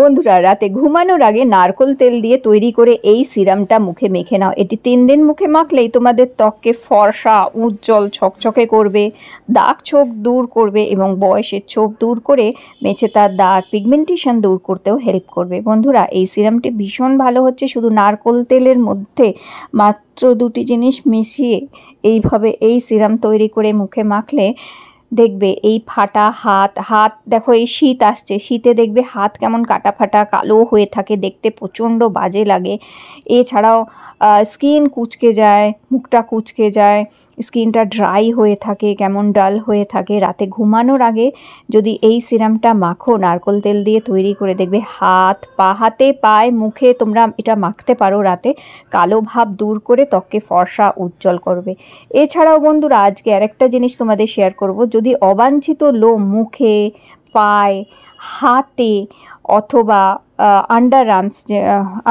বন্ধুরা রাতে ঘুমানোর আগে নারকোল তেল দিয়ে তৈরি করে এই সিরামটা মুখে মেখে নাও এটি তিন দিন মুখে মাখলেই তোমাদের ত্বককে ফর্সা উজ্জ্বল ছকছকে করবে দাগ ছোপ দূর করবে এবং বয়সের ছোপ দূর করে মেছে তার দাগ পিগমেন্টেশন দূর করতেও হেল্প করবে বন্ধুরা এই সিরামটি ভীষণ ভালো হচ্ছে শুধু নারকোল তেলের মধ্যে মাত্র দুটি জিনিস মিশিয়ে এইভাবে এই সিরাম তৈরি করে মুখে মাখলে দেখবে এই ফাটা হাত হাত দেখো এই শীত আসছে শীতে দেখবে হাত কেমন কাটা ফাটা কালো হয়ে থাকে দেখতে প্রচণ্ড বাজে লাগে এছাড়াও স্কিন কুচকে যায় মুখটা কুচকে যায় স্কিনটা ড্রাই হয়ে থাকে কেমন ডাল হয়ে থাকে রাতে ঘুমানোর আগে যদি এই সিরামটা মাখো নারকোল তেল দিয়ে তৈরি করে দেখবে হাত পা হাতে পায়ে মুখে তোমরা এটা মাখতে পারো রাতে কালো ভাব দূর করে ত্বককে ফর্সা উজ্জ্বল করবে এছাড়াও বন্ধুরা আজকে আরেকটা জিনিস তোমাদের শেয়ার করবো যদি অবাঞ্ছিত লোম মুখে পায়ে হাতে অথবা আন্ডার আর্মস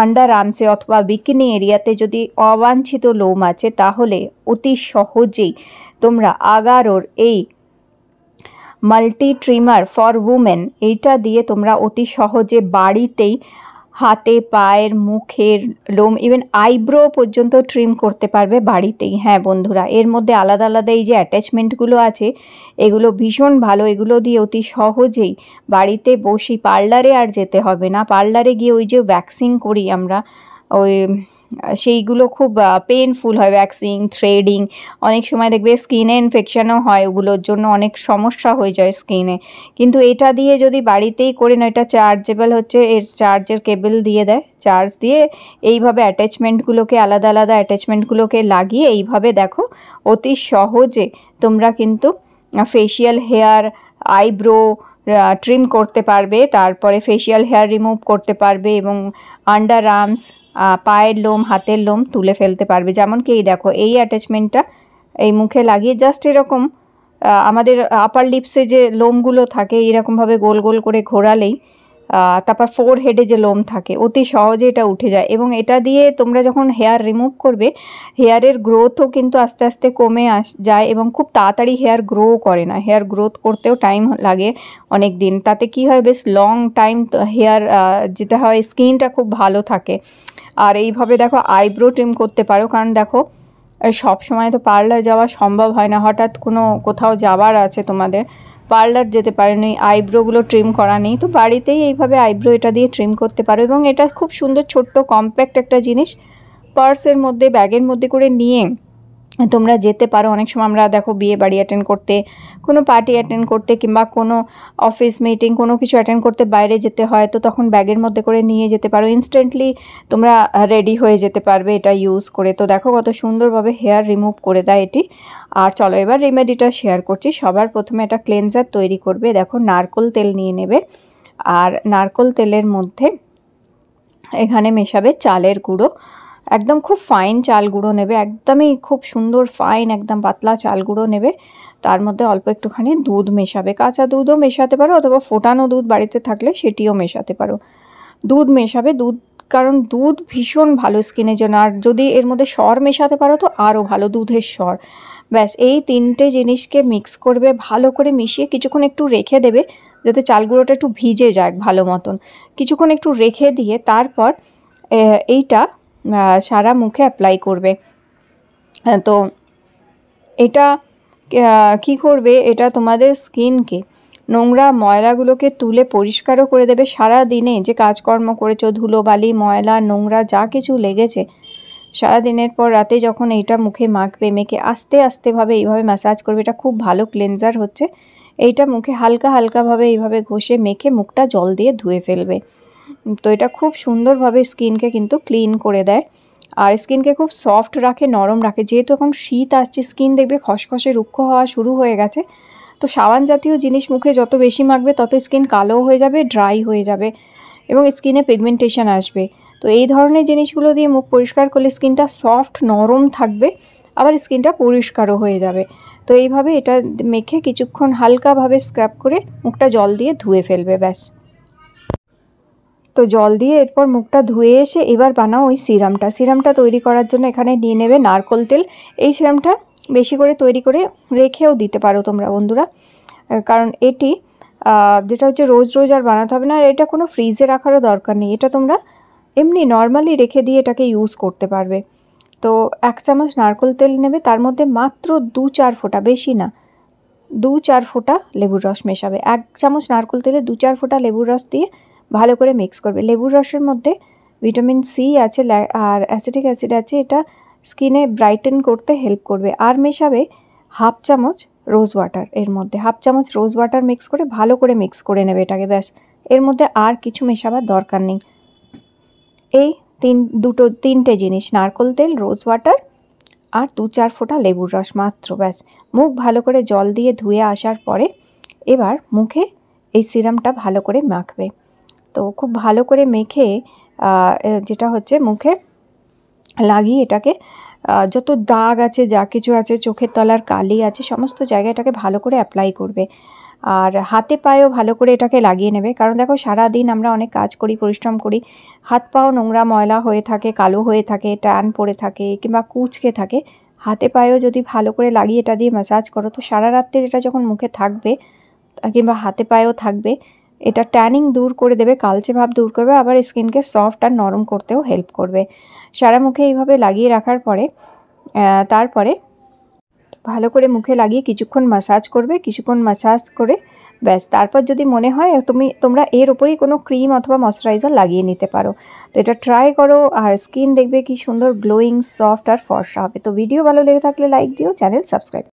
আন্ডার আর্মসে অথবা বিকিনি এরিয়াতে যদি অবাঞ্ছিত লোম আছে তাহলে অতি সহজেই তোমরা আগারোর এই মাল্টি ট্রিমার ফর উমেন এইটা দিয়ে তোমরা অতি সহজে বাড়িতেই হাতে পায়ের মুখের লোম ইভেন আইব্রো পর্যন্ত ট্রিম করতে পারবে বাড়িতেই হ্যাঁ বন্ধুরা এর মধ্যে আলাদা আলাদা এই যে অ্যাটাচমেন্টগুলো আছে এগুলো ভীষণ ভালো এগুলো দিয়ে অতি সহজেই বাড়িতে বসি পার্লারে আর যেতে হবে না পার্লারে গিয়ে ওই যে ভ্যাকসিন করি আমরা ওই সেইগুলো খুব পেনফুল হয় ওয়্যাক্সিং থ্রেডিং অনেক সময় দেখবে স্কিনে ইনফেকশানও হয় ওগুলোর জন্য অনেক সমস্যা হয়ে যায় স্কিনে কিন্তু এটা দিয়ে যদি বাড়িতেই করে না এটা চার্জেবল হচ্ছে এর চার্জের কেবল দিয়ে দেয় চার্জ দিয়ে এইভাবে অ্যাটাচমেন্টগুলোকে আলাদা আলাদা অ্যাটাচমেন্টগুলোকে লাগিয়ে এইভাবে দেখো অতি সহজে তোমরা কিন্তু ফেশিয়াল হেয়ার আইব্রো ট্রিম করতে পারবে তারপরে ফেশিয়াল হেয়ার রিমুভ করতে পারবে এবং আন্ডার আর্মস পায়ের লোম হাতের লোম তুলে ফেলতে পারবে যেমন কি এই দেখো এই অ্যাটাচমেন্টটা এই মুখে লাগিয়ে জাস্ট এরকম আমাদের আপার লিপসে যে লোমগুলো থাকে এইরকমভাবে গোল গোল করে ঘোরালেই তারপর ফোর হেডে যে লোম থাকে অতি সহজে এটা উঠে যায় এবং এটা দিয়ে তোমরা যখন হেয়ার রিমুভ করবে হেয়ারের গ্রোথও কিন্তু আস্তে আস্তে কমে আস যায় এবং খুব তাড়াতাড়ি হেয়ার গ্রো করে না হেয়ার গ্রোথ করতেও টাইম লাগে অনেক দিন তাতে কি হয় বেশ লং টাইম হেয়ার যেটা হয় স্কিনটা খুব ভালো থাকে আর এইভাবে দেখো আইব্রো ট্রিম করতে পারো কারণ দেখো সব সময় তো পার্লার যাওয়া সম্ভব হয় না হঠাৎ কোনো কোথাও যাওয়ার আছে তোমাদের পার্লার যেতে পারেন এই আইব্রোগুলো ট্রিম করা নেই তো বাড়িতেই এইভাবে আইব্রো এটা দিয়ে ট্রিম করতে পারো এবং এটা খুব সুন্দর ছোট্ট কম্প্যাক্ট একটা জিনিস পার্সের মধ্যে ব্যাগের মধ্যে করে নিয়ে তোমরা যেতে পারো অনেক সময় আমরা দেখো বিয়ে বাড়ি অ্যাটেন্ড করতে কোনো পার্টি অ্যাটেন্ড করতে কিংবা কোনো অফিস মিটিং কোনো কিছু অ্যাটেন্ড করতে বাইরে যেতে হয় তো তখন ব্যাগের মধ্যে করে নিয়ে যেতে পারো ইনস্ট্যান্টলি তোমরা রেডি হয়ে যেতে পারবে এটা ইউজ করে তো দেখো কত সুন্দরভাবে হেয়ার রিমুভ করে দেয় এটি আর চলো এবার রেমেডিটা শেয়ার করছি সবার প্রথমে একটা ক্লেনজার তৈরি করবে দেখো নারকোল তেল নিয়ে নেবে আর নারকোল তেলের মধ্যে এখানে মেশাবে চালের গুঁড়ো একদম খুব ফাইন চাল গুঁড়ো নেবে একদমই খুব সুন্দর ফাইন একদম পাতলা চাল গুঁড়ো নেবে তার মধ্যে অল্প একটুখানি দুধ মেশাবে কাঁচা দুধও মেশাতে পারো অথবা ফোটানো দুধ বাড়িতে থাকলে সেটিও মেশাতে পারো দুধ মেশাবে দুধ কারণ দুধ ভীষণ ভালো স্কিনের জন্য আর যদি এর মধ্যে সর মেশাতে পারো তো আরও ভালো দুধের সর ব্যাস এই তিনটে জিনিসকে মিক্স করবে ভালো করে মিশিয়ে কিছুক্ষণ একটু রেখে দেবে যাতে চাল গুঁড়োটা একটু ভিজে যায় ভালো মতন কিছুক্ষণ একটু রেখে দিয়ে তারপর এইটা সারা মুখে অ্যাপ্লাই করবে তো এটা কি করবে এটা তোমাদের স্কিনকে নোংরা ময়লাগুলোকে তুলে পরিষ্কারও করে দেবে সারা দিনে যে কাজকর্ম করেছো ধুলোবালি ময়লা নোংরা যা কিছু লেগেছে সারা দিনের পর রাতে যখন এইটা মুখে মাখবে মেখে আস্তে আস্তেভাবে এইভাবে ম্যাসাজ করবে এটা খুব ভালো ক্লেনজার হচ্ছে এইটা মুখে হালকা হালকাভাবে এইভাবে ঘষে মেখে মুখটা জল দিয়ে ধুয়ে ফেলবে তো এটা খুব সুন্দরভাবে স্কিনকে কিন্তু ক্লিন করে দেয় আর স্কিনকে খুব সফট রাখে নরম রাখে যেহেতু এখন শীত আসছে স্কিন দেখবে খসখসে রুক্ষ হওয়া শুরু হয়ে গেছে তো সাবান জাতীয় জিনিস মুখে যত বেশি মাখবে তত স্কিন কালো হয়ে যাবে ড্রাই হয়ে যাবে এবং স্কিনে পিগমেন্টেশন আসবে তো এই ধরনের জিনিসগুলো দিয়ে মুখ পরিষ্কার করলে স্কিনটা সফট নরম থাকবে আবার স্কিনটা পরিষ্কারও হয়ে যাবে তো এইভাবে এটা মেখে কিছুক্ষণ হালকাভাবে স্ক্রাব করে মুখটা জল দিয়ে ধুয়ে ফেলবে ব্যাস তো জল দিয়ে এরপর মুখটা ধুয়ে এসে এবার বানাও ওই সিরামটা সিরামটা তৈরি করার জন্য এখানে নিয়ে নেবে নারকোল তেল এই সিরামটা বেশি করে তৈরি করে রেখেও দিতে পারো তোমরা বন্ধুরা কারণ এটি যেটা হচ্ছে রোজ রোজ আর বানাতে হবে না আর এটা কোনো ফ্রিজে রাখারও দরকার নেই এটা তোমরা এমনি নর্মালি রেখে দিয়ে এটাকে ইউজ করতে পারবে তো এক চামচ নারকোল তেল নেবে তার মধ্যে মাত্র দু চার ফোঁটা বেশি না দু চার ফোঁটা লেবুর রস মেশাবে এক চামচ নারকোল তেলে দু চার ফোঁটা লেবুর রস দিয়ে ভালো করে মিক্স করবে লেবুর রসের মধ্যে ভিটামিন সি আছে আর অ্যাসিডিক অ্যাসিড আছে এটা স্কিনে ব্রাইটেন করতে হেল্প করবে আর মেশাবে হাফ চামচ রোজ ওয়াটার এর মধ্যে হাফ চামচ রোজ ওয়াটার মিক্স করে ভালো করে মিক্স করে নেবে এটাকে ব্যাস এর মধ্যে আর কিছু মেশাবার দরকার নেই এই তিন দুটো তিনটে জিনিস নারকোল তেল রোজ ওয়াটার আর দু চার ফোঁটা লেবুর রস মাত্র ব্যাস মুখ ভালো করে জল দিয়ে ধুয়ে আসার পরে এবার মুখে এই সিরামটা ভালো করে মাখবে তো খুব ভালো করে মেখে যেটা হচ্ছে মুখে লাগিয়ে এটাকে যত দাগ আছে যা কিছু আছে চোখের তলার কালি আছে সমস্ত জায়গায় এটাকে ভালো করে অ্যাপ্লাই করবে আর হাতে পায়েও ভালো করে এটাকে লাগিয়ে নেবে কারণ দেখো সারা দিন আমরা অনেক কাজ করি পরিশ্রম করি হাত পাও নোংরা ময়লা হয়ে থাকে কালো হয়ে থাকে টান পড়ে থাকে কিংবা কুচকে থাকে হাতে পায়েও যদি ভালো করে লাগিয়ে এটা দিয়ে ম্যাসাজ করো তো সারা রাত্রের এটা যখন মুখে থাকবে কিংবা হাতে পায়েও থাকবে এটা ট্যানিং দূর করে দেবে কালচে ভাব দূর করবে আবার স্কিনকে সফট আর নরম করতেও হেল্প করবে সারা মুখে এইভাবে লাগিয়ে রাখার পরে তারপরে ভালো করে মুখে লাগিয়ে কিছুক্ষণ মাসাজ করবে কিছুক্ষণ মাসাজ করে ব্যাস তারপর যদি মনে হয় তুমি তোমরা এর উপরেই কোনো ক্রিম অথবা ময়শ্চারাইজার লাগিয়ে নিতে পারো তো এটা ট্রাই করো আর স্কিন দেখবে কি সুন্দর গ্লোয়িং সফট আর ফর্সা হবে তো ভিডিও ভালো লেগে থাকলে লাইক দিও চ্যানেল সাবস্ক্রাইব